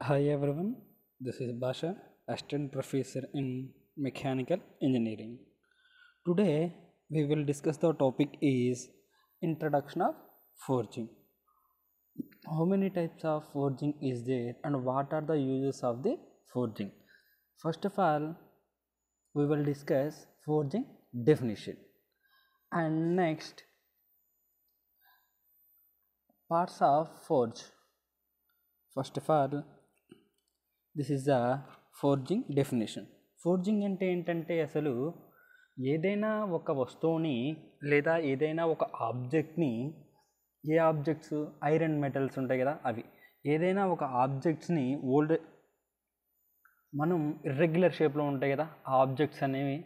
Hi everyone, this is Basha, Assistant Professor in Mechanical Engineering. Today we will discuss the topic is introduction of forging. How many types of forging is there and what are the uses of the forging? First of all, we will discuss forging definition and next parts of forge. First of all, this is the forging definition forging అంటే ఏంటంటే అసలు ఏదైనా ఒక వస్తువుని లేదా ఏదైనా ఒక ఆబ్జెక్ట్ని ఏ ఆబ్జెక్ట్స్ ఐరన్ మెటల్స్ ఉంటాయి కదా అవి ఏదైనా ఒక ఆబ్జెక్ట్స్ని ఓల్డ్ మనం ఇర్రెగ్యులర్ షేప్లో ఉంటాయి కదా ఆ ఆబ్జెక్ట్స్ అనేవి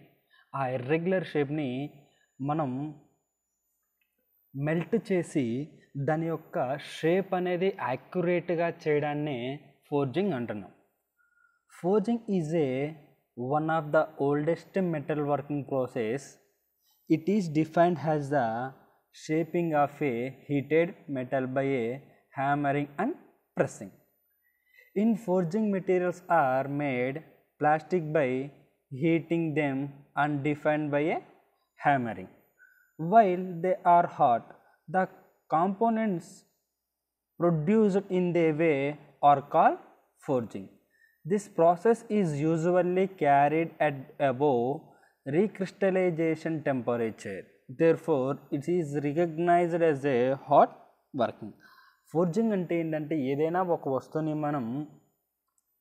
ఆ ఇర్రెగ్యులర్ షేప్ని మనం మెల్ట్ చేసి దాని యొక్క షేప్ అనేది యాక్యురేట్గా చేయడాన్నే ఫోర్జింగ్ అంటున్నాం Forging is a one of the oldest metal working process. It is defined as the shaping of a heated metal by a hammering and pressing. In forging materials are made plastic by heating them and defined by a hammering. While they are hot, the components produced in the way are called forging. This process is usually carried at above recrystallization temperature therefore its is recognized as a hot working forging అంటే ఏంటంటే ఏదైనా ఒక వస్తువుని మనం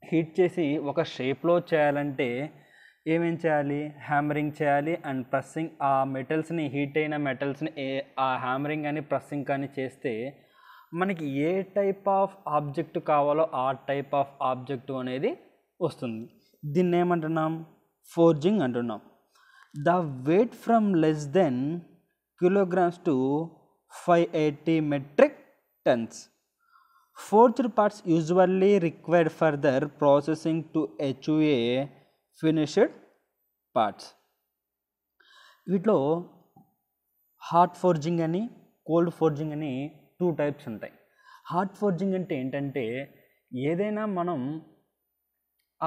heat చేసి ఒక షేప్లో చేయాలంటే ఏమేం చేయాలి హ్యామరింగ్ చేయాలి అండ్ ప్రెస్సింగ్ ఆ మెటల్స్ని హీట్ అయిన మెటల్స్ని ఆ హ్యామరింగ్ కానీ ప్రెస్సింగ్ కానీ చేస్తే మనకి ఏ టైప్ ఆఫ్ ఆబ్జెక్ట్ కావాలో ఆ టైప్ ఆఫ్ ఆబ్జెక్ట్ అనేది వస్తుంది దీన్ని ఏమంటున్నాం ఫోర్జింగ్ అంటున్నాం the weight from less than kilograms to five eighty metric tons forged parts usually required further processing to achieve finished parts వీటిలో హార్ట్ ఫోర్జింగ్ అని కోల్డ్ ఫోర్జింగ్ అని టూ టైప్స్ ఉంటాయి hot forging అంటే ఏంటంటే ఏదైనా మనం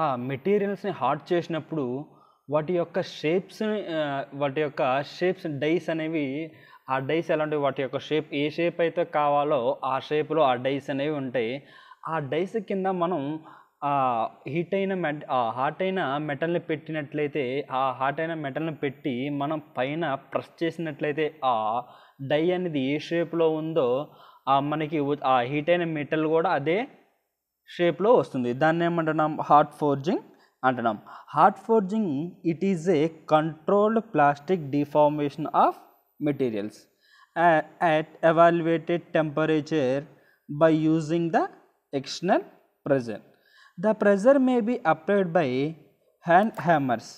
ఆ మెటీరియల్స్ని హార్ట్ చేసినప్పుడు వాటి యొక్క షేప్స్ వాటి యొక్క షేప్స్ డైస్ అనేవి ఆ డైస్ ఎలాంటివి వాటి యొక్క షేప్ ఏ షేప్ అయితే కావాలో ఆ షేప్లో ఆ డైస్ అనేవి ఉంటాయి ఆ డైస్ కింద మనం హీట్ అయిన మెట్ ఆ హాట్ అయిన మెటల్ని పెట్టినట్లయితే ఆ హాట్ అయిన మెటల్ని పెట్టి మనం పైన ప్రెస్ చేసినట్లయితే ఆ డై అనేది ఏ షేప్లో ఉందో మనకి హీట్ అయిన మెటల్ కూడా అదే షేప్లో వస్తుంది దాన్ని ఏమంటున్నాం హార్ట్ ఫోర్జింగ్ అంటున్నాం hot forging it is a controlled plastic deformation of materials at evaluated temperature by using the external pressure the pressure may be applied by hand hammers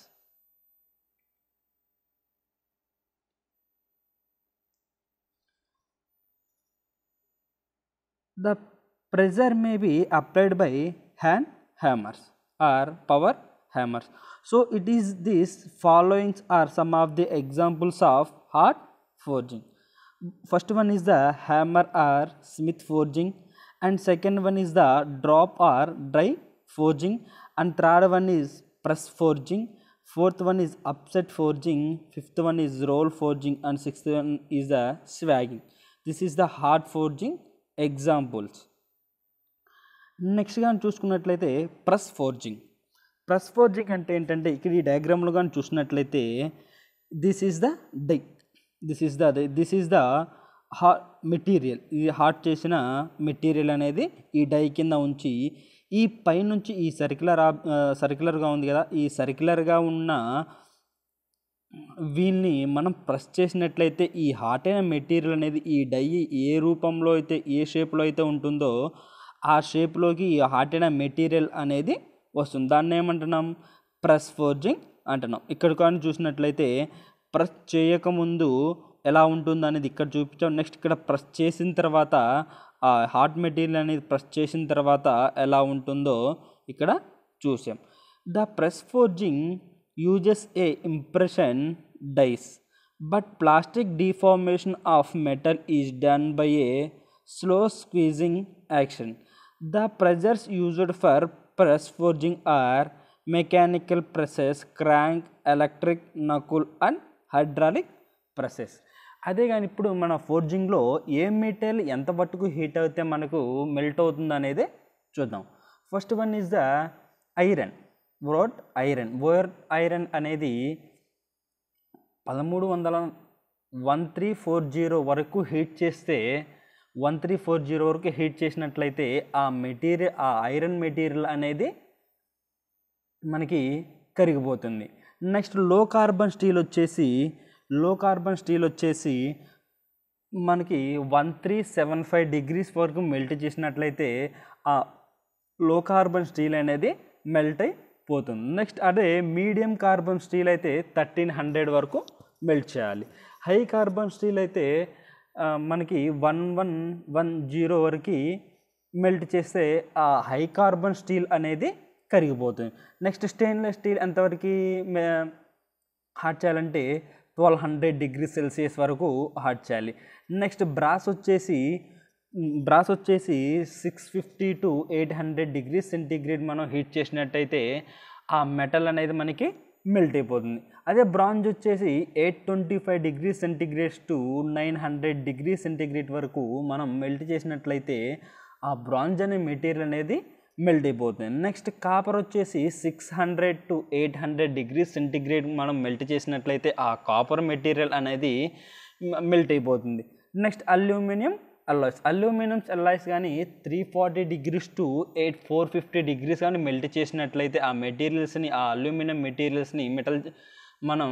the pressure may be applied by hand hammers or power hammers. So, it is these followings are some of the examples of hard forging. First one is the hammer or smith forging and second one is the drop or dry forging and third one is press forging, fourth one is upset forging, fifth one is roll forging and sixth one is the swagging. This is the hard forging examples next కానీ చూసుకున్నట్లయితే press forging press forging అంటే ఏంటంటే ఇక్కడ ఈ డయాగ్రామ్లో కానీ చూసినట్లయితే this is the die this is the this is the hot material ఈ హార్ట్ చేసిన మెటీరియల్ అనేది ఈ డై కింద ఉంచి ఈ పైనుంచి ఈ సర్క్యులర్ సర్క్యులర్గా ఉంది కదా ఈ సర్క్యులర్గా ఉన్న వీళ్ళని మనం ప్రెస్ చేసినట్లయితే ఈ హాట్ అయిన మెటీరియల్ అనేది ఈ డై ఏ రూపంలో అయితే ఏ షేప్లో అయితే ఉంటుందో ఆ షేప్లోకి ఈ హాట్ అయిన మెటీరియల్ అనేది వస్తుంది దాన్ని ఏమంటున్నాం ప్రెస్ ఫోర్జింగ్ అంటున్నాం ఇక్కడ కానీ చూసినట్లయితే ప్రెస్ చేయకముందు ఎలా ఉంటుంది అనేది ఇక్కడ చూపించాం నెక్స్ట్ ఇక్కడ ప్రెస్ చేసిన తర్వాత ఆ హాట్ మెటీరియల్ అనేది ప్రెస్ చేసిన తర్వాత ఎలా ఉంటుందో ఇక్కడ చూసాం the press forging uses a impression dies but plastic deformation of metal is done by a slow squeezing action the pressures used for press forging are mechanical presses crank electric knuckle and hydraulic presses అదే కానీ ఇప్పుడు మన ఫోర్జింగ్లో ఏ material ఎంత మట్టుకు heat అయితే మనకు melt అవుతుంది అనేది చూద్దాం first one is the iron wrought iron wrought iron అనేది పదమూడు వందల వన్ త్రీ ఫోర్ జీరో వరకు హీట్ చేస్తే వన్ త్రీ ఫోర్ జీరో వరకు హీట్ చేసినట్లయితే ఆ మెటీరియల్ ఆ ఐరన్ మెటీరియల్ అనేది మనకి కరిగిపోతుంది నెక్స్ట్ లో కార్బన్ స్టీల్ వచ్చేసి లో కార్బన్ స్టీల్ వచ్చేసి మనకి one three seven five degrees వరకు మెల్ట్ చేసినట్లయితే ఆ లో కార్బన్ స్టీల్ అనేది మెల్ట్ అయి పోతుంది నెక్స్ట్ అదే మీడియం కార్బన్ స్టీల్ అయితే థర్టీన్ హండ్రెడ్ వరకు మెల్ట్ చేయాలి హై కార్బన్ స్టీల్ అయితే మనకి వన్ వన్ వన్ జీరో వరకు మెల్ట్ చేస్తే ఆ హై కార్బన్ స్టీల్ అనేది కరిగిపోతుంది నెక్స్ట్ స్టెయిన్లెస్ స్టీల్ ఎంతవరకు హాట్ చేయాలంటే ట్వెల్వ్ హండ్రెడ్ డిగ్రీ సెల్సియస్ వరకు హాట్ చేయాలి నెక్స్ట్ బ్రాస్ వచ్చేసి బ్రాస్ వచ్చేసి six fifty to eight hundred degree centigrade మనం హీట్ చేసినట్టయితే ఆ మెటల్ అనేది మనకి మెల్ట్ అయిపోతుంది అదే బ్రాంజ్ వచ్చేసి eight twenty five degree centigrades to nine hundred degree centigrade వరకు మనం మెల్ట్ చేసినట్లయితే ఆ బ్రాంజ్ అనే మెటీరియల్ అనేది మెల్ట్ అయిపోతుంది నెక్స్ట్ కాపర్ వచ్చేసి six hundred to eight hundred degree centigrade మనం మెల్ట్ చేసినట్లయితే ఆ కాపర్ మెటీరియల్ అనేది మెల్ట్ అయిపోతుంది next aluminium alloys aluminium alloys కానీ three forty degrees to eight four fifty degrees కానీ మెల్ట్ చేసినట్లయితే ఆ మెటీరియల్స్ని ఆ అల్యూమినియం మెటీరియల్స్ని మెటల్ మనం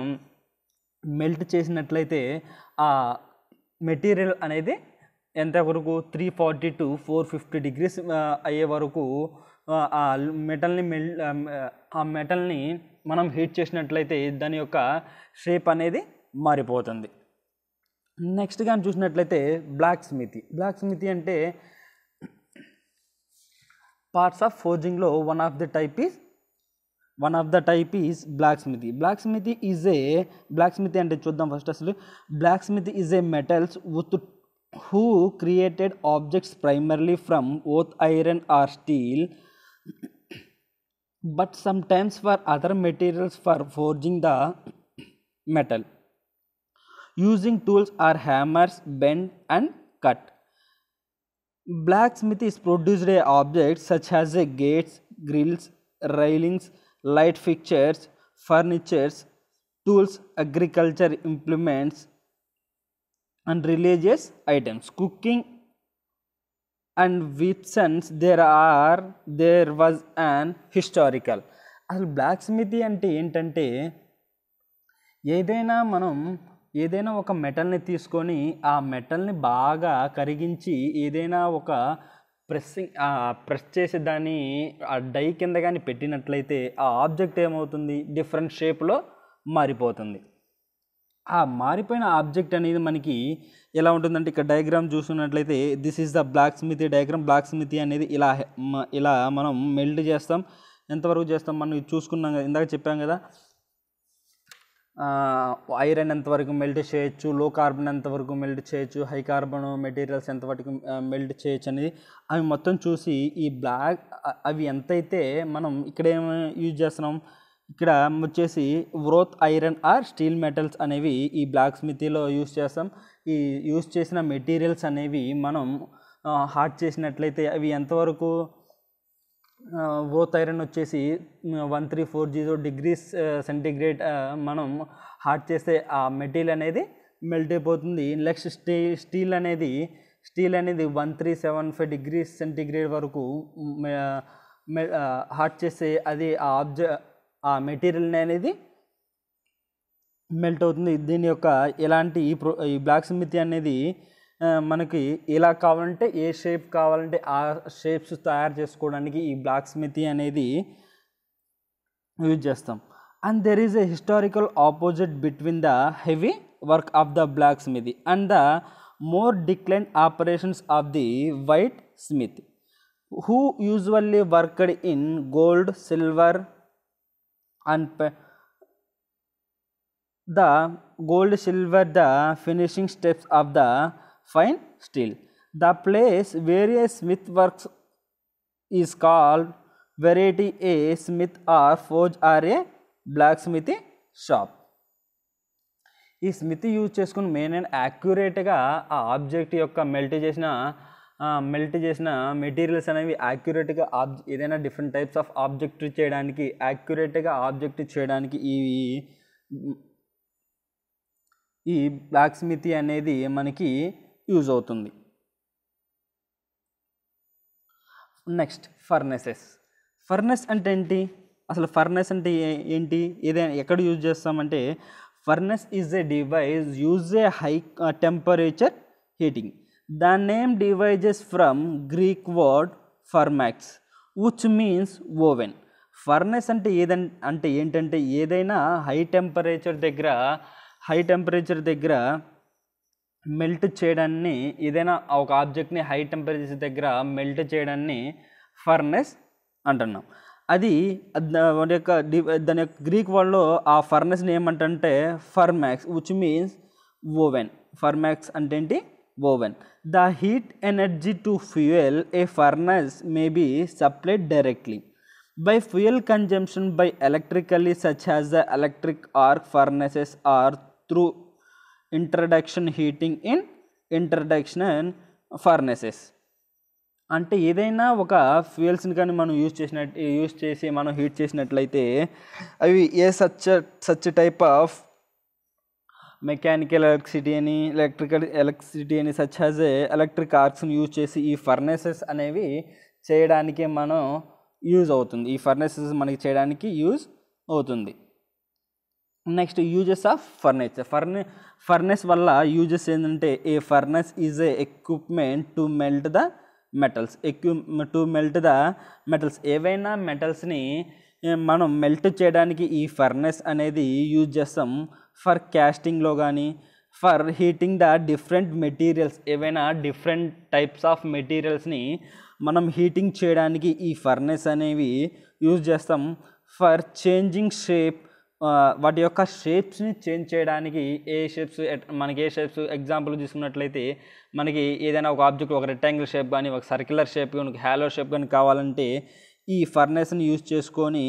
మెల్ట్ చేసినట్లయితే ఆ మెటీరియల్ అనేది ఎంత వరకు three forty to four fifty degrees అయ్యే వరకు ఆ మెటల్ని మెల్ ఆ మెటల్ని మనం హీట్ చేసినట్లయితే దాని యొక్క షేప్ అనేది మారిపోతుంది నెక్స్ట్ కానీ చూసినట్లయితే బ్లాక్ స్మితి బ్లాక్ స్మితి అంటే పార్ట్స్ ఆఫ్ ఫోర్జింగ్లో one of the type is one of the type is black smithy black smithy is a black smithy అంటే చూద్దాం ఫస్ట్ అసలు black smithy is a metals with who created objects primarily from wrought iron or steel but sometimes for other materials for forging the metal Using tools are hammers, bend and cut. Blacksmith is produced objects such as gates, grills, railings, light fixtures, furnitures, tools, agriculture implements and religious items. Cooking and weapons there are there was an historical అసలు black smithy ఏదైనా మనం ఏదైనా ఒక మెటల్ని తీసుకొని ఆ మెటల్ని బాగా కరిగించి ఏదైనా ఒక ప్రెస్సింగ్ ప్రెస్ చేసే దాన్ని ఆ డై కింద కానీ పెట్టినట్లయితే ఆ ఆబ్జెక్ట్ ఏమవుతుంది డిఫరెంట్ షేప్లో మారిపోతుంది ఆ మారిపోయిన ఆబ్జెక్ట్ అనేది మనకి ఎలా ఉంటుందంటే ఇక్కడ డయాగ్రామ్ చూసుకున్నట్లయితే this is the black smithy diagram black smithy అనేది ఇలా ఇలా మనం మెల్ట్ చేస్తాం ఎంతవరకు చేస్తాం మనం చూసుకున్నాం కదా ఇందాక చెప్పాం కదా ఐరన్ ఎంతవరకు మెల్ట్ చేయొచ్చు లో కార్బన్ ఎంతవరకు మెల్ట్ చేయొచ్చు హై కార్బన్ మెటీరియల్స్ ఎంతవరకు మెల్ట్ చేయొచ్చు అనేది అవి మొత్తం చూసి ఈ బ్లాక్ అవి ఎంతైతే మనం ఇక్కడ ఏమి యూజ్ చేస్తున్నాం ఇక్కడ వచ్చేసి wrought iron or steel metals అనేవి ఈ బ్లాక్ స్మితిలో యూజ్ చేస్తాం ఈ యూజ్ చేసిన మెటీరియల్స్ అనేవి మనం హార్ట్ చేసినట్లయితే అవి ఎంతవరకు ఓ థైరన్ వచ్చేసి one three four zero degrees centigrade మనం హాట్ చేస్తే ఆ మెటీరియల్ అనేది మెల్ట్ అయిపోతుంది నెక్స్ట్ స్టీ స్టీల్ అనేది స్టీల్ అనేది one three seven five degrees centigrade వరకు హాట్ చేస్తే అది ఆ ఆబ్జె ఆ మెటీరియల్ అనేది మెల్ట్ అవుతుంది దీని యొక్క ఎలాంటి ఈ ప్రో ఈ బ్లాక్ స్మితి అనేది మనకి ఇలా కావాలంటే ఏ షేప్ కావాలంటే ఆ షేప్స్ తయారు చేసుకోవడానికి ఈ బ్లాక్ స్మితి అనేది యూజ్ చేస్తాం and there is a historical opposite between the heavy work of the black smithy and the more decline operations of the white smith who usually worked in gold silver and the gold silver the finishing steps of the fine steel. The place where a smith works is called variety a smith or forge or a blacksmithi shop ఈ smithy use చేసుకుని main and యాక్యురేట్గా ఆ object యొక్క melt చేసిన melt చేసిన materials అనేవి యాక్యురేట్గా ఆబ్ ఏదైనా different types of object చేయడానికి యాక్యురేట్గా ఆబ్జెక్ట్ చేయడానికి ఈ ఈ బ్లాక్ స్మితి అనేది మనకి యూజ్ అవుతుంది నెక్స్ట్ ఫర్నెసెస్ ఫర్నెస్ అంటే ఏంటి అసలు ఫర్నెస్ అంటే ఏంటి ఏదైనా ఎక్కడ యూజ్ చేస్తామంటే furnace is a device use a high temperature heating the name devices from Greek word fornax which means oven furnace అంటే ఏదన్ అంటే ఏంటంటే ఏదైనా హై టెంపరేచర్ దగ్గర హై టెంపరేచర్ దగ్గర మెల్ట్ చేయడాన్ని ఏదైనా ఒక ఆబ్జెక్ట్ని హై టెంపరేచర్ దగ్గర మెల్ట్ చేయడాన్ని ఫర్నెస్ అంటున్నాం అది దాని యొక్క దాని యొక్క గ్రీక్ వాళ్ళలో ఆ ఫర్నెస్ని ఏమంటే fornax which means oven fornax అంటే ఏంటి oven the heat energy to fuel a furnace may be supplied directly by fuel consumption by electrically such has the electric arc furnaces or through introduction heating in introduction furnaces అంటే ఏదైనా ఒక ఫ్యూయల్స్ని కానీ మనం use చేసినట్టు use చేసి మనం heat చేసినట్లయితే అవి a such such type of mechanical electricity అని ఎలక్ట్రికల్ ఎలక్ట్రిసిటీ అని సచ్ హాజ్ ఏ ఎలక్ట్రిక్ ఆర్క్స్ని యూజ్ చేసి ఈ ఫర్నెసెస్ అనేవి చేయడానికి మనం యూజ్ అవుతుంది ఈ ఫర్నెసెస్ మనకి చేయడానికి యూజ్ అవుతుంది నెక్స్ట్ యూజెస్ ఆఫ్ ఫర్నేచర్ ఫర్నె ఫర్నెస్ వల్ల యూజెస్ ఏంటంటే a furnace is a equipment to melt the metals ఎక్వి టు మెల్ట్ ద మెటల్స్ ఏవైనా మెటల్స్ని మనం మెల్ట్ చేయడానికి ఈ ఫర్నెస్ అనేది యూజ్ చేస్తాం ఫర్ క్యాస్టింగ్లో కానీ for heating the different materials ఏవైనా డిఫరెంట్ టైప్స్ ఆఫ్ మెటీరియల్స్ని మనం హీటింగ్ చేయడానికి ఈ ఫర్నెస్ అనేవి యూజ్ చేస్తాం ఫర్ చేంజింగ్ షేప్ వాటి యొక్క షేప్స్ని చేంజ్ చేయడానికి ఏ షేప్స్ మనకి ఏ షేప్స్ ఎగ్జాంపుల్ తీసుకున్నట్లయితే మనకి ఏదైనా ఒక ఆబ్జెక్ట్ ఒక రెక్టాంగిల్ షేప్ కానీ ఒక సర్క్యులర్ షేప్ కానీ ఒక హ్యాలో షేప్ కానీ కావాలంటే ఈ ఫర్నేస్ని యూజ్ చేసుకొని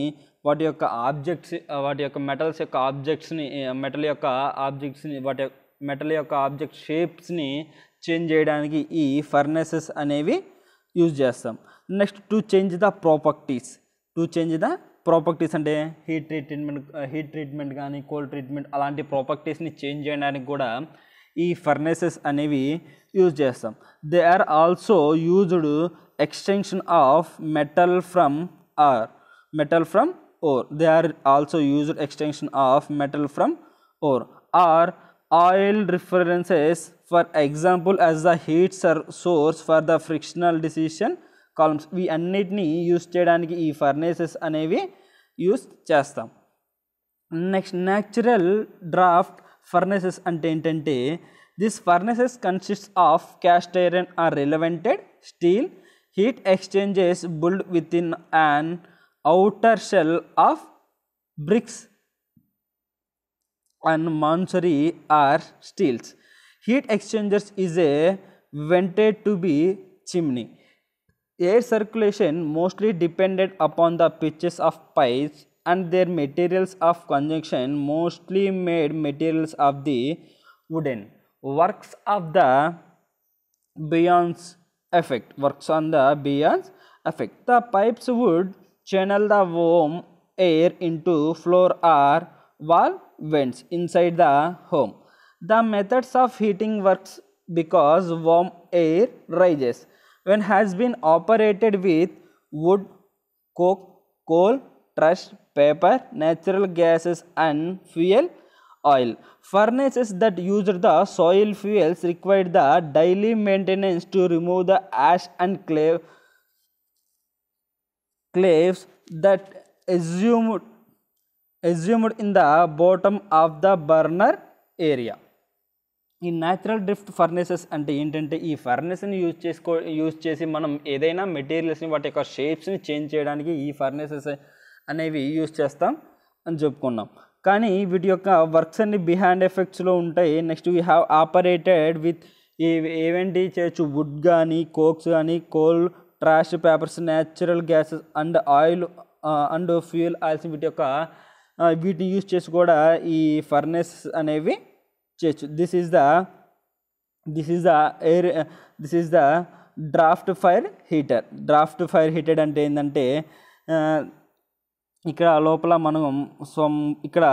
వాటి యొక్క ఆబ్జెక్ట్స్ వాటి యొక్క మెటల్స్ యొక్క ఆబ్జెక్ట్స్ని మెటల్ యొక్క ఆబ్జెక్ట్స్ని వాటి మెటల్ యొక్క ఆబ్జెక్ట్ షేప్స్ని చేంజ్ చేయడానికి ఈ ఫర్నేసెస్ అనేవి యూజ్ చేస్తాం next to change the properties to change the properties అంటే హీట్ ట్రీట్మెంట్ హీట్ ట్రీట్మెంట్ కానీ కోల్డ్ ట్రీట్మెంట్ అలాంటి ప్రాపర్టీస్ని చేంజ్ చేయడానికి కూడా ఈ ఫర్నేసెస్ అనేవి యూజ్ చేస్తాం they are also used extension of metal from or metal from ore they are also used extension of metal from ore or oil references for example as the heat sir source for the frictional decision columns we anneed ni used chayda aniki e furnaces anevi use chastham next natural draft furnaces ante intente this furnaces consist of cast iron or relevanted steel heat exchanges built within an outer shell of bricks and masonry or steels heat exchangers is a vented to be chimney Air circulation mostly depended upon the pitches of pipes and their materials of conjunction mostly made materials of the wooden works of the Beyond's effect works on the Beyond's effect the pipes would channel the warm air into floor or wall vents inside the home the methods of heating works because warm air rises when has been operated with wood, coke, coal, trash, paper, natural gases and fuel oil. Furnaces that used the soil fuels required the daily maintenance to remove the ash and clay claves that assumed assumed in the bottom of the burner area. ఈ natural drift furnaces అంటే ఏంటంటే ఈ ఫర్నేస్ని use చేసుకో use చేసి మనం ఏదైనా మెటీరియల్స్ని వాటి యొక్క షేప్స్ని చేంజ్ చేయడానికి ఈ ఫర్నేసెస్ అనేవి యూజ్ చేస్తాం అని చెప్పుకున్నాం కానీ వీటి యొక్క వర్క్స్ అన్ని బిహాండ్ ఎఫెక్ట్స్లో ఉంటాయి next we have operated with ఏవేంటి చేయొచ్చు వుడ్ కానీ కోక్స్ కానీ coal trash papers natural gases and oil and fuel oils వీటి యొక్క వీటిని యూజ్ చేసి కూడా ఈ ఫర్నేసెస్ అనేవి చేయొచ్చు this is the this is the air this this the draft fire heater draft fire heated అంటే ఏంటంటే ఇక్కడ లోపల మనం సొమ్ ఇక్కడ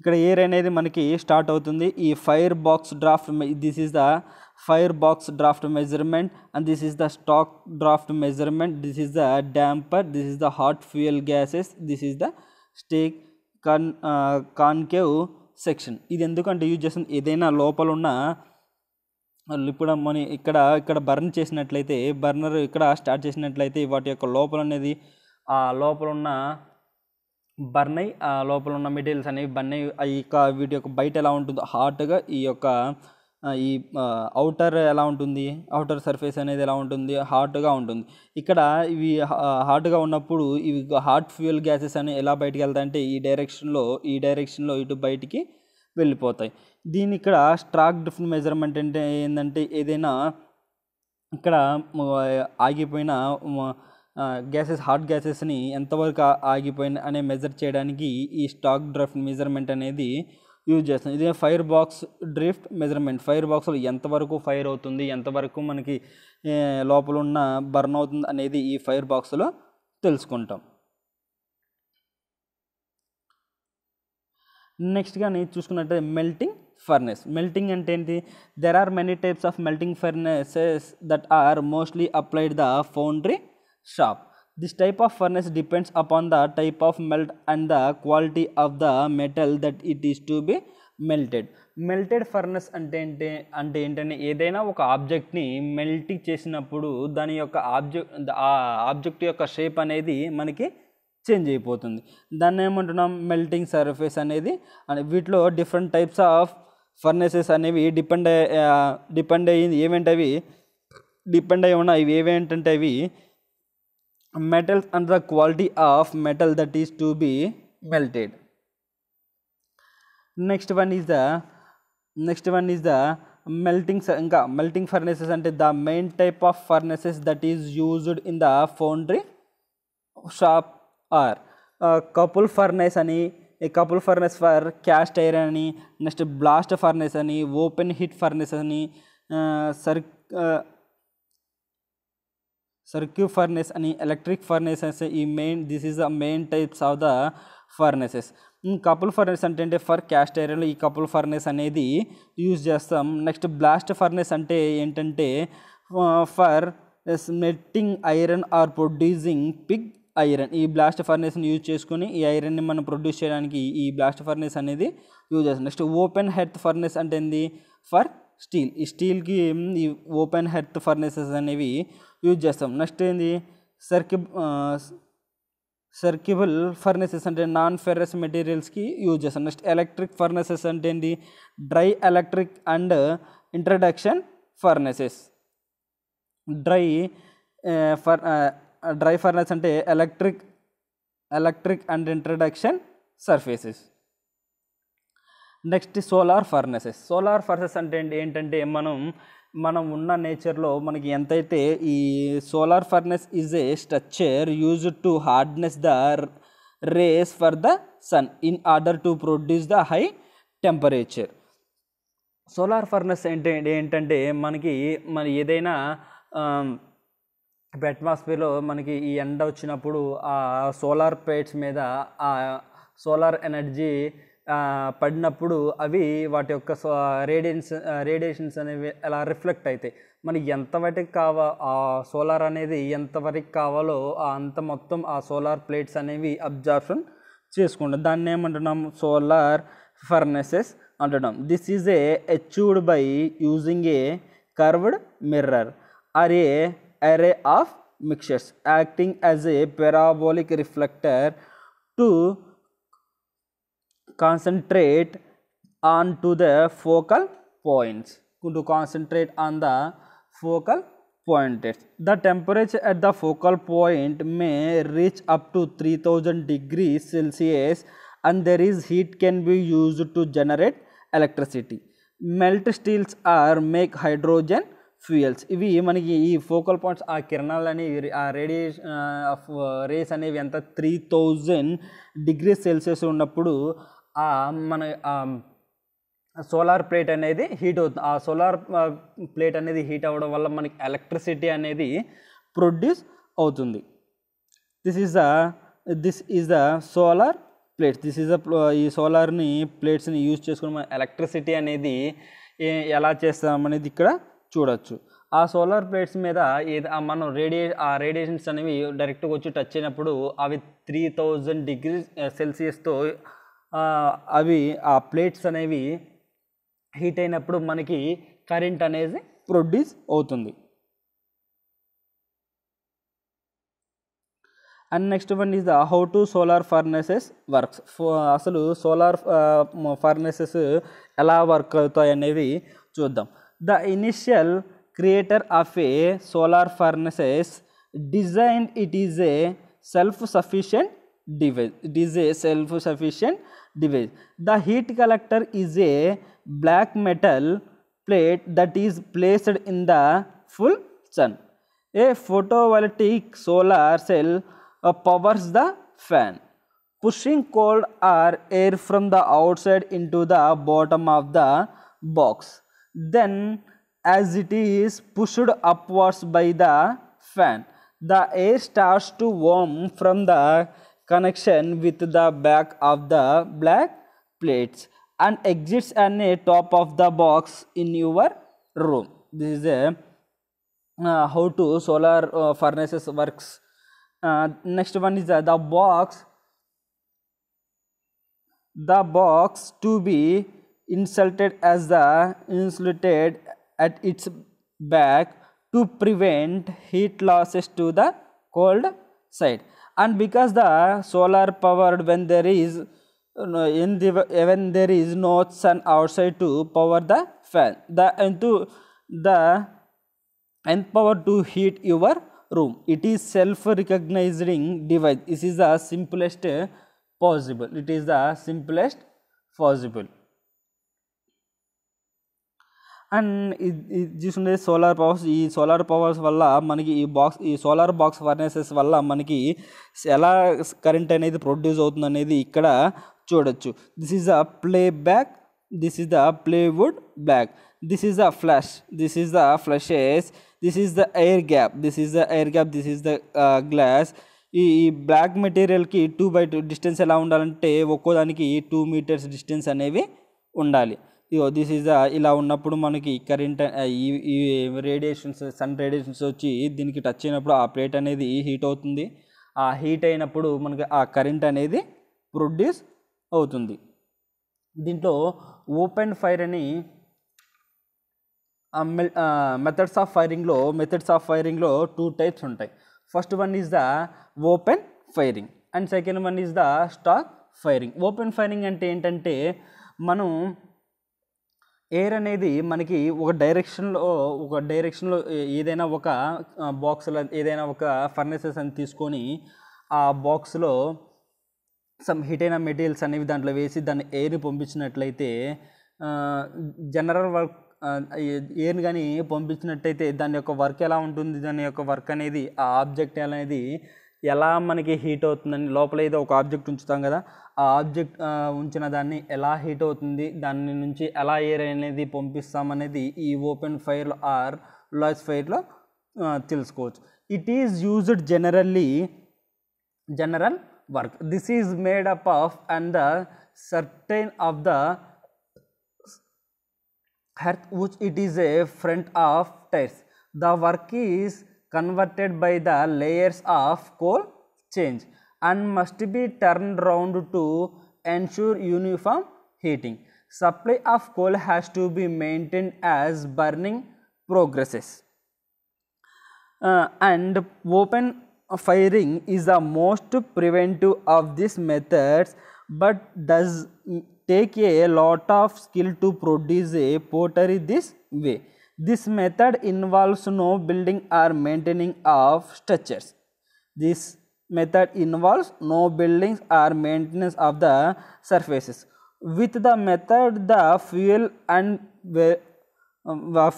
ఇక్కడ ఎయిర్ అనేది మనకి స్టార్ట్ అవుతుంది ఈ fire box draft this is the fire box draft measurement and this is the stack draft measurement this is the damper this is the hot fuel gases this is the stake కాన్ concave section ఇది ఎందుకంటే use చేస్తుంది ఏదైనా లోపల ఉన్న ఇప్పుడు మన ఇక్కడ ఇక్కడ బర్న్ చేసినట్లయితే బర్నర్ ఇక్కడ స్టార్ట్ చేసినట్లయితే వాటి యొక్క లోపల అనేది ఆ లోపల ఉన్న బర్న్ అయ్యి ఆ లోపల ఉన్న మెటీరియల్స్ అనేవి బర్న్ అయ్యి ఈ యొక్క వీటి యొక్క బయట ఎలా ఉంటుందో హాట్గా ఈ యొక్క ఈ అవుటర్ ఎలా ఉంటుంది అవుటర్ సర్ఫేస్ అనేది ఎలా ఉంటుంది హాట్గా ఉంటుంది ఇక్కడ ఇవి హాట్గా ఉన్నప్పుడు ఇవి హాట్ ఫ్యూయల్ గ్యాసెస్ అని ఎలా బయటికి అంటే ఈ డైరెక్షన్లో ఈ డైరెక్షన్లో ఇటు బయటికి వెళ్ళిపోతాయి దీని ఇక్కడ స్ట్రాక్ డిఫరెంట్ మెజర్మెంట్ అంటే ఏంటంటే ఏదైనా ఇక్కడ ఆగిపోయిన గ్యాసెస్ హాట్ గ్యాసెస్ని ఎంతవరకు ఆగిపోయిన అనే మెజర్ చేయడానికి ఈ స్టాక్ డ్రఫ్ట్ మెజర్మెంట్ అనేది యూజ్ చేస్తాం ఇదే fire box drift measurement fire బాక్స్లో ఎంతవరకు ఫైర్ అవుతుంది ఎంతవరకు మనకి లోపల ఉన్న బర్న్ అవుతుంది అనేది ఈ ఫైర్ బాక్స్లో తెలుసుకుంటాం నెక్స్ట్ కానీ చూసుకున్నట్లయితే మెల్టింగ్ ఫర్నెస్ మెల్టింగ్ అంటే ఏంటి there are many types of melting furnaces that are mostly applied the foundry shop This type of furnace depends upon the type of melt and the quality of the metal that it is to be melted melted furnace అంటే ఏంటి అంటే ఏంటంటే ఏదైనా ఒక ఆబ్జెక్ట్ని melt చేసినప్పుడు దాని యొక్క object ఆ ఆబ్జెక్ట్ యొక్క షేప్ అనేది మనకి చేంజ్ అయిపోతుంది దాన్ని ఏమంటున్నాం మెల్టింగ్ సర్ఫేస్ అనేది వీటిలో డిఫరెంట్ టైప్స్ ఆఫ్ ఫర్నెసెస్ అనేవి డిపెండ్ డిపెండ్ అయ్యింది ఏమేంటవి డిపెండ్ అయి ఉన్నాయి ఇవి ఏవేంటంటే అవి Metals and the quality of metal that is to be melted next one is the next one is the melting melting furnaces and the main type of furnaces that is used in the foundry shop are uh, couple furnace ani a couple furnace for cast iron ani next blast furnace ani open heat furnace ani uh, circ uh, సర్క్యూ furnace అని electric furnace ఈ main this this the main types of the the cupola furnace అంటే అంటే for cast ఐరన్లో ఈ cupola furnace అనేది use చేస్తాం next blast furnace అంటే ఏంటంటే for smelting iron or producing pig iron ఈ బ్లాస్ట్ ఫర్నేస్ని యూజ్ చేసుకొని ఈ ఐరన్ని మనం ప్రొడ్యూస్ చేయడానికి ఈ బ్లాస్ట్ ఫర్నేస్ అనేది యూజ్ చేస్తాం నెక్స్ట్ ఓపెన్ హెర్త్ ఫర్నెస్ అంటే ఏంది ఫర్ స్టీల్ ఈ స్టీల్కి ఈ ఓపెన్ హెర్త్ ఫర్నెసెస్ అనేవి యూజ్ చేస్తాం నెక్స్ట్ ఏంది సర్కిబ్ సర్కిబుల్ ఫర్నేసెస్ అంటే నాన్ ఫెర్రస్ మెటీరియల్స్కి యూజ్ చేస్తాం నెక్స్ట్ ఎలక్ట్రిక్ ఫర్నేసెస్ అంటే ఏంటి dry electric and introduction furnaces dry for dry furnace అంటే electric electric and introduction surfaces next solar furnaces solar furnace అంటే ఏంటంటే మనం మనం ఉన్న నేచర్లో మనకి ఎంతైతే ఈ solar furnace is a structure use to hardness the rays for the sun in order to produce the high temperature solar furnace ఏంటి ఏంటంటే మనకి మన ఏదైనా అట్మాస్ఫియర్లో మనకి ఈ ఎండ వచ్చినప్పుడు ఆ సోలార్ ప్లేట్స్ మీద ఆ సోలార్ ఎనర్జీ పడినప్పుడు అవి వాటి యొక్క రేడియన్స్ రేడియేషన్స్ అనేవి అలా రిఫ్లెక్ట్ అవుతాయి మనకి ఎంతవరకు కావా ఆ సోలార్ అనేది ఎంతవరకు కావాలో అంత మొత్తం ఆ సోలార్ ప్లేట్స్ అనేవి అబ్జార్ప్షన్ చేసుకుంటాం దాన్ని ఏమంటున్నాం సోలార్ ఫర్నెసెస్ అంటున్నాం this is a achieved by using a curved mirror or a array of mixtures acting as a parabolic reflector to concentrate on to the focal points going to concentrate on the focal points the temperature at the focal point may reach up to 3000 degrees celsius and there is heat can be used to generate electricity melt steels or make hydrogen fuels ఇవి మనకి ఈ focal points ఆ కిరణాలు అనేవి ఆ radiation of race అనేవి ఎంత three thousand degree Celsius ఉన్నప్పుడు మన సోలార్ ప్లేట్ అనేది హీట్ అవుతుంది ఆ సోలార్ ప్లేట్ అనేది హీట్ అవ్వడం వల్ల మనకి ఎలక్ట్రిసిటీ అనేది ప్రొడ్యూస్ అవుతుంది this is the this is the solar plates this is the ఈ సోలార్ని ప్లేట్స్ని యూజ్ చేసుకుని మనం ఎలక్ట్రిసిటీ అనేది ఎలా చేస్తామనేది ఇక్కడ చూడవచ్చు ఆ సోలార్ ప్లేట్స్ మీద ఏదో మనం రేడియే ఆ రేడియేషన్స్ అనేవి డైరెక్ట్గా వచ్చి టచ్ అయినప్పుడు అవి త్రీ థౌజండ్ డిగ్రీ సెల్సియస్తో అవి ఆ ప్లేట్స్ అనేవి హీట్ అయినప్పుడు మనకి కరెంట్ అనేది ప్రొడ్యూస్ అవుతుంది and next one is the how to solar furnaces works అసలు సోలార్ ఫర్నెసెస్ ఎలా వర్క్ అవుతాయి అనేవి చూద్దాం the initial creator of a solar furnaces design it is a self sufficient device it is a self sufficient device. The heat collector is a black metal plate that is placed in the full sun. A photovoltaic solar cell uh, powers the fan, pushing cold or air from the outside into the bottom of the box. Then as it is pushed upwards by the fan, the air starts to warm from the connection with the back of the black plates and exits on the top of the box in your room. This is a uh, how to solar uh, furnaces works. Uh, next one is uh, the box. The box to be insulted as the insulated at its back to prevent heat losses to the cold side and because the solar powered when there is uh, in the uh, when there is no sun outside to power the fan the and to the and power to heat your room it is self recognizing device this is the simplest possible it is the simplest possible అండ్ ఇది చూసుండే solar powers ఈ solar powers వల్ల మనకి ఈ box ఈ solar box furnaces వల్ల మనకి ఎలా కరెంట్ అనేది ప్రొడ్యూస్ అవుతుంది అనేది ఇక్కడ చూడొచ్చు this is the play back this is the plywood back this is the flash this is the flushes this is the air gap this is the air gap this is the glass ఈ black మెటీరియల్కి two by two distance ఎలా ఉండాలంటే ఒక్కోదానికి two metres distance అనేవి ఉండాలి ఇగో this is the ఇలా ఉన్నప్పుడు మనకి current ఈ రేడియేషన్స్ సన్ రేడియేషన్స్ వచ్చి దీనికి టచ్ అయినప్పుడు ఆ ప్లేట్ అనేది హీట్ అవుతుంది ఆ హీట్ అయినప్పుడు మనకి ఆ కరెంట్ అనేది ప్రొడ్యూస్ అవుతుంది దీంట్లో ఓపెన్ ఫైర్ అని మెథడ్స్ ఆఫ్ ఫైరింగ్లో మెథడ్స్ ఆఫ్ ఫైరింగ్లో టూ టైప్స్ ఉంటాయి first one is the open firing and second one is the stack firing open firing అంటే ఏంటంటే మనం ఎయిర్ అనేది మనకి ఒక డైరెక్షన్లో ఒక డైరెక్షన్లో ఏదైనా ఒక బాక్స్లో ఏదైనా ఒక ఫర్నిచర్స్ అని తీసుకొని ఆ బాక్స్లో సమ్ హిట్ అయిన మెటీరియల్స్ అనేవి దాంట్లో వేసి దాన్ని ఎయిర్ పంపించినట్లయితే జనరల్ వర్క్ ఎయిర్ కానీ పంపించినట్టయితే దాని యొక్క వర్క్ ఎలా ఉంటుంది దాని యొక్క వర్క్ అనేది ఆ ఆబ్జెక్ట్ అనేది ఎలా మనకి హీట్ అవుతుందని లోపల ఏదో ఒక ఆబ్జెక్ట్ ఉంచుతాం కదా ఆ ఆబ్జెక్ట్ ఉంచిన దాన్ని ఎలా హీట్ అవుతుంది దాని నుంచి ఎలా ఎయిర్ అనేది పంపిస్తామనేది ఈ ఓపెన్ ఫైర్ ఆర్ లాస్ ఫైర్లో తెలుసుకోవచ్చు it is used generally general work this is made up of and the certain of the hearth which it is a front of tires the work is converted by the layers of core change and must be turned round to ensure uniform heating. Supply of coal has to be maintained as burning progresses. Uh, and open firing is the most preventive of these methods but does take a lot of skill to produce a pottery this way. This method involves no building or maintaining of structures. This method involves no buildings or maintenance of the surfaces. With the method the fuel and the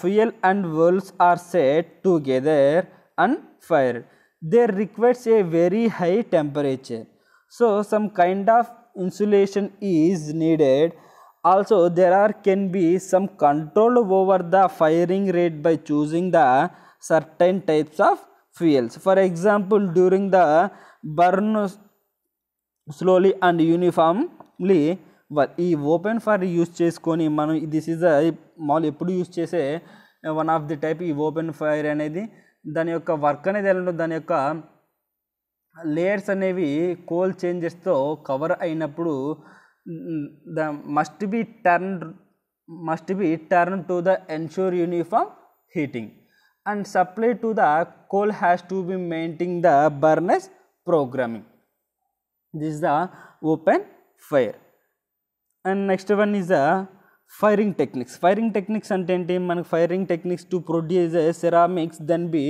fuel and walls are set together and fired. They requires a very high temperature. So some kind of insulation is needed also there are can be some control over the firing rate by choosing the certain types of fuels for example during the burn slowly and uniformly ఈ open fire use చేసుకొని మనం this is మామూలు ఎప్పుడు use చేసే one of the type ఈ open fire అనేది దాని యొక్క వర్క్ అనేది ఎలా దాని యొక్క లేయర్స్ అనేవి కోల్ చేంజెస్తో కవర్ అయినప్పుడు the must be turned must be turned to the ensure uniform heating and supply to the coal has to be maintained the burners programming. This is the open fire. And next one is the firing techniques. Firing techniques and ఏంటి firing techniques to produce ceramics then be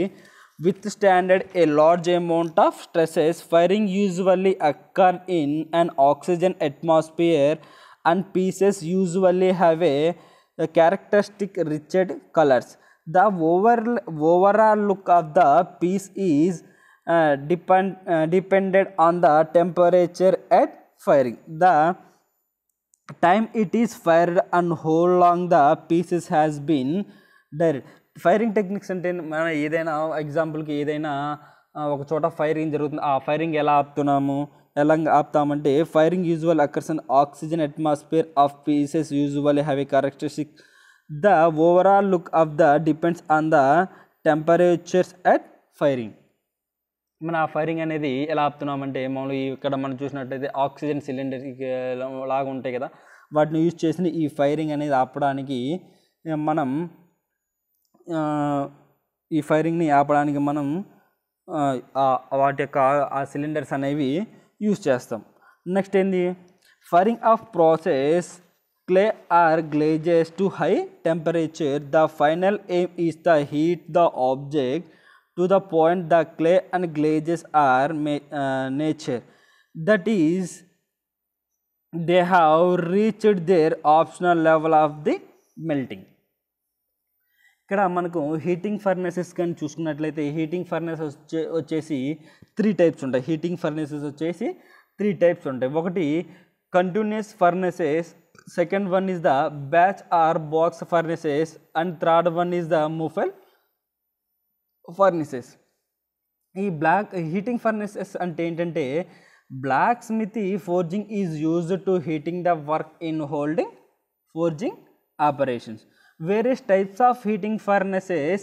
Withstand a large amount of stresses. Firing usually occur in an oxygen atmosphere and pieces usually have a, a characteristic riched colors. The overall overall look of the piece is uh, depend, uh, dependent on the temperature at firing. The time it is fired and how long the pieces has been there firing techniques అంటే మన ఏదైనా ఎగ్జాంపుల్కి ఏదైనా ఒక చోట firing జరుగుతుంది ఆ firing ఎలా ఆపుతున్నాము ఎలా ఆపుతామంటే firing usual occurs oxygen atmosphere of pieces usually have a characteristic the overall look of the depends on the temperatures at firing మన ఆ ఫైరింగ్ అనేది ఎలా ఆపుతున్నామంటే మామూలుగా ఇక్కడ మనం చూసినట్టయితే ఆక్సిజన్ సిలిండర్ లాగా ఉంటాయి కదా వాటిని యూజ్ చేసిన ఈ ఫైరింగ్ అనేది ఆపడానికి మనం ఈ ఫైరింగ్ని ఆపడానికి మనం వాటి యొక్క ఆ సిలిండర్స్ అనేవి యూజ్ చేస్తాం నెక్స్ట్ ఏంది firing of process clay or glazes to high temperature the final aim is the heat the object to the point the clay and glazes or may nature that is they have reached their optional level of the melting ఇక్కడ మనకు heating furnaces కానీ చూసుకున్నట్లయితే heating furnaces వచ్చే వచ్చేసి three types ఉంటాయి heating furnaces వచ్చేసి three types ఉంటాయి ఒకటి continuous furnaces second one is the batch or box furnaces and third one is the muffle furnaces ఈ బ్లాక్ హీటింగ్ ఫర్నేసెస్ అంటే ఏంటంటే black smithy forging is used to heating the work in holding forging operations various types of heating furnaces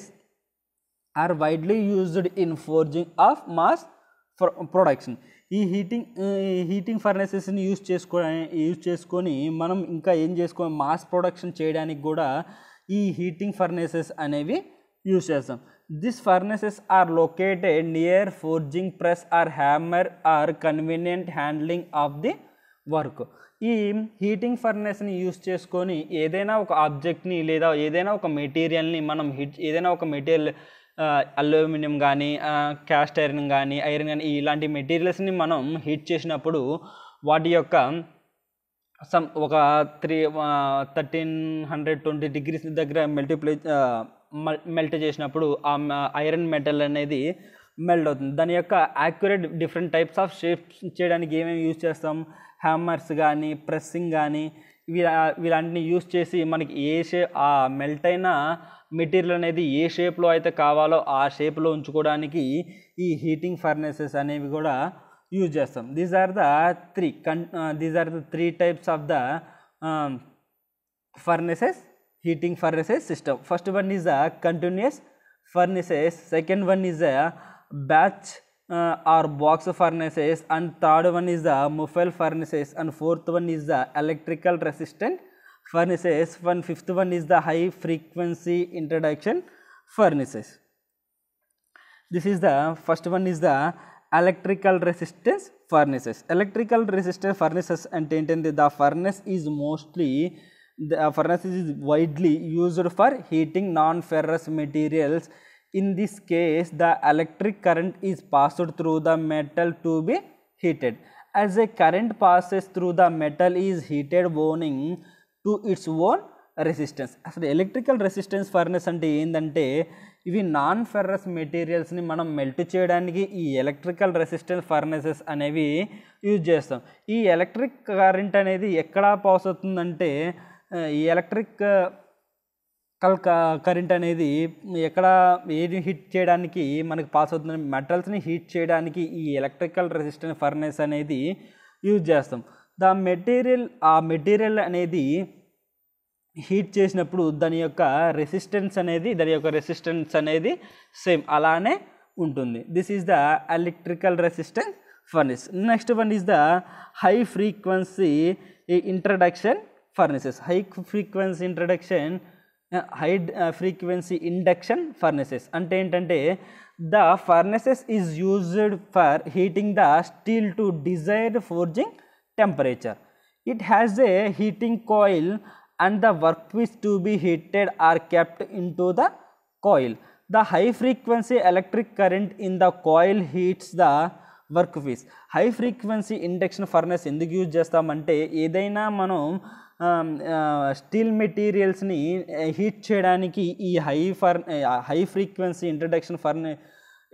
are widely used in forging of mass production ఈ heating heating ఫర్నెసెస్ని use చేసుకో use చేసుకొని మనం ఇంకా ఏం చేసుకో మాస్ ప్రొడక్షన్ చేయడానికి కూడా ఈ హీటింగ్ ఫర్నెసెస్ అనేవి యూజ్ చేస్తాం this furnaces are located near forging press or hammer or convenient handling of the work ఈ హీటింగ్ ఫర్నెస్ని యూస్ చేసుకొని ఏదైనా ఒక ఆబ్జెక్ట్ని లేదా ఏదైనా ఒక మెటీరియల్ని మనం హీట్ ఏదైనా ఒక మెటీరియల్ అల్యూమినియం కానీ క్యాస్ట్ ఐరన్ కానీ ఐరన్ కానీ ఇలాంటి మెటీరియల్స్ని మనం హీట్ చేసినప్పుడు వాటి యొక్క సమ్ ఒక three thirteen hundred twenty degrees దగ్గర మల్టిప్లై మెల్ట్ చేసినప్పుడు ఆ ఐరన్ మెటల్ అనేది మెల్ట్ అవుతుంది దాని యొక్క accurate different types of shapes చేయడానికి ఏమేమి యూజ్ చేస్తాం హ్యామర్స్ కానీ ప్రెస్సింగ్ కానీ వీళ్ళ వీళ్ళంటిని యూస్ చేసి మనకి ఏ షేప్ ఆ మెల్ట్ అయిన మెటీరియల్ అనేది ఏ షేప్లో అయితే కావాలో ఆ షేప్లో ఉంచుకోవడానికి ఈ హీటింగ్ ఫర్నేసెస్ అనేవి కూడా యూజ్ చేస్తాం these are the three can these are the three types of the furnaces heating furnaces system first one is a continuous furnaces second one is a batch uh, are box furnaces and third one is the muffle furnaces and fourth one is the electrical resistant furnaces and fifth one is the high frequency introduction furnaces. This is the first one is the electrical resistance furnaces. Electrical resistance furnaces and the furnace is mostly the furnace is widely used for heating non-ferrous materials in this case the electric current is passed through the metal to be heated as a current passes through the metal is heated owing to its own resistance అసలు electrical resistance furnace అంటే ఏంటంటే ఇవి non ferrous మెటీరియల్స్ని మనం melt చేయడానికి ఈ electrical resistance furnaces అనేవి use చేస్తాం ఈ ఎలక్ట్రిక్ కరెంట్ అనేది ఎక్కడ పాస్ అవుతుందంటే ఈ ఎలక్ట్రిక్ ఎలక్ట్రికల్ కరెంట్ అనేది ఎక్కడ ఏది హీట్ చేయడానికి మనకు పాస్ అవుతుంది మెటల్స్ని హీట్ చేయడానికి ఈ ఎలక్ట్రికల్ రెసిస్టెంట్ ఫర్నెస్ అనేది యూజ్ చేస్తాం దా మెటీరియల్ ఆ మెటీరియల్ అనేది హీట్ చేసినప్పుడు దాని యొక్క రెసిస్టెన్స్ అనేది దాని యొక్క రెసిస్టెన్స్ అనేది సేమ్ అలానే ఉంటుంది this is the electrical resistance furnace next one is the high frequency introduction furnaces high frequency introduction high frequency induction furnaces అంటే ఏంటంటే the furnaces is used for heating the steel to desired forging temperature it has a heating coil and the work piece to be heated are kept in to the coil the high frequency electric current in the coil heats the work piece high frequency induction furnace ఎందుకు use చేస్తామంటే ఏదైనా మనం steel మెటీరియల్స్ని heat చేయడానికి ఈ high for high frequency introduction furnace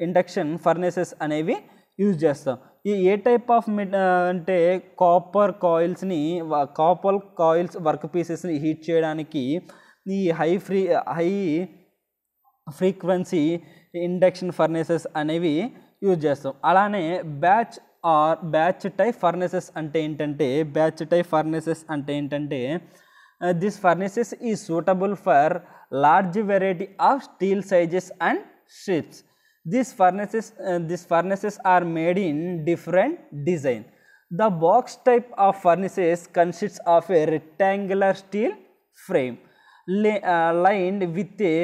induction furnaces అనేవి use చేస్తాం ఈ ఏ టైప్ ఆఫ్ అంటే కాపర్ కాయిల్స్ని కాపర్ కాయిల్స్ వర్క్ పీసెస్ని హీట్ చేయడానికి ఈ high free high frequency induction furnaces అనేవి యూజ్ చేస్తాం అలానే batch are batch type furnaces and intente batch type furnaces and intente uh, these furnaces is suitable for large variety of steel sizes and shapes These furnaces uh, furnaces are made in different design the box type of furnaces consists of a rectangular steel frame uh, lined with a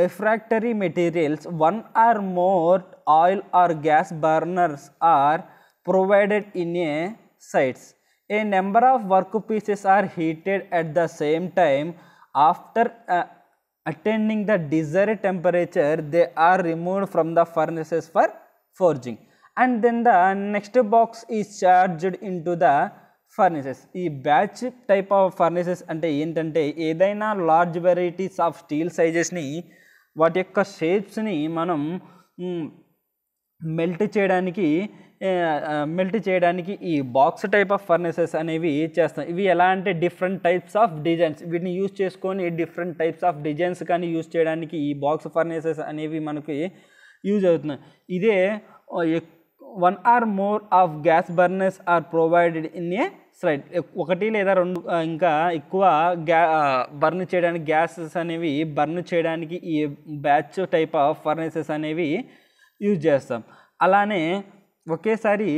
refractory materials one or more oil or gas burners are provided in a sites. A number of work pieces are heated at the same time after uh, attaining the desired temperature they are removed from the furnaces for forging and then the next box is charged into the furnaces ఈ batch type of furnaces అంటే ఏంటంటే ఏదైనా large varieties of steel సైజెస్ని వాటి యొక్క షేప్స్ని మనం melt చేయడానికి melt చేయడానికి ఈ బాక్స్ టైప్ ఆఫ్ ఫర్నేసెస్ అనేవి చేస్తాం ఇవి ఎలా అంటే డిఫరెంట్ టైప్స్ ఆఫ్ డిజైన్స్ వీటిని యూజ్ చేసుకొని డిఫరెంట్ టైప్స్ ఆఫ్ డిజైన్స్ కానీ యూజ్ చేయడానికి ఈ బాక్స్ ఫర్నేసెస్ అనేవి మనకి యూజ్ అవుతున్నాయి ఇదే one or more of gas burners are provided in a slide ఒకటి లేదా రెండు ఇంకా ఎక్కువ గ్యా బర్న్ చేయడానికి గ్యాసెస్ అనేవి బర్న్ చేయడానికి ఈ బ్యాచ్ టైప్ ఆఫ్ ఫర్నేసెస్ అనేవి యూజ్ చేస్తాం అలానే ఒకేసారి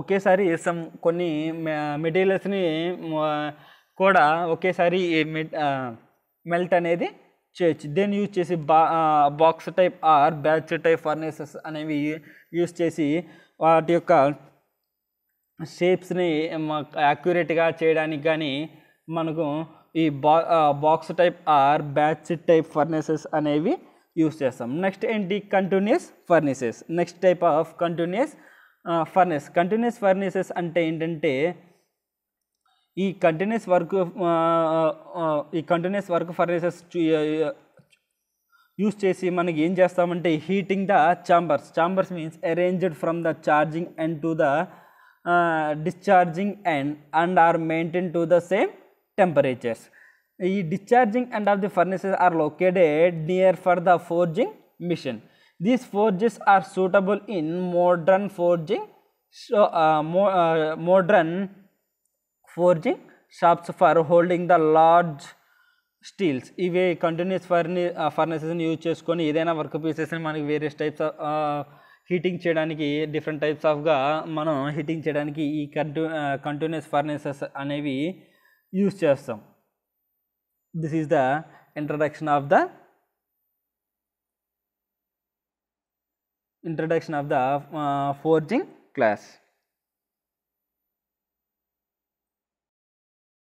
ఒకేసారి సమ్ కొన్ని మెటీరియల్స్ని కూడా ఒకేసారి మెల్ట్ అనేది చేయొచ్చు దేన్ని యూజ్ చేసి బా box type or batch type furnaces అనేవి యూజ్ చేసి వాటి యొక్క షేప్స్ని యాక్యురేట్గా చేయడానికి కానీ మనకు ఈ బా box type or batch type furnaces అనేవి యూస్ చేస్తాం నెక్స్ట్ ఏంటి continuous furnaces next type of continuous furnace continuous furnaces అంటే ఏంటంటే ఈ కంటిన్యూస్ వర్క్ ఈ కంటిన్యూస్ వర్క్ ఫర్నిసెస్ యూస్ చేసి మనకి ఏం చేస్తామంటే heating the chambers chambers means arranged from the charging and to the discharging and and are maintain to the same temperatures ఈ discharging and of the furnaces are located near for the forging machine these forges are suitable in modern forging modern forging shops for holding the large steels ఇవి continuous ఫర్ని ఫర్నిసెస్ని use చేసుకొని ఏదైనా work పీసెస్ని మనకి various types of heating చేయడానికి different types ఆఫ్గా మనం హీటింగ్ చేయడానికి ఈ కంటి కంటిన్యూస్ ఫర్నిసెస్ అనేవి యూజ్ చేస్తాం this is the introduction of the introduction of the uh, forging class.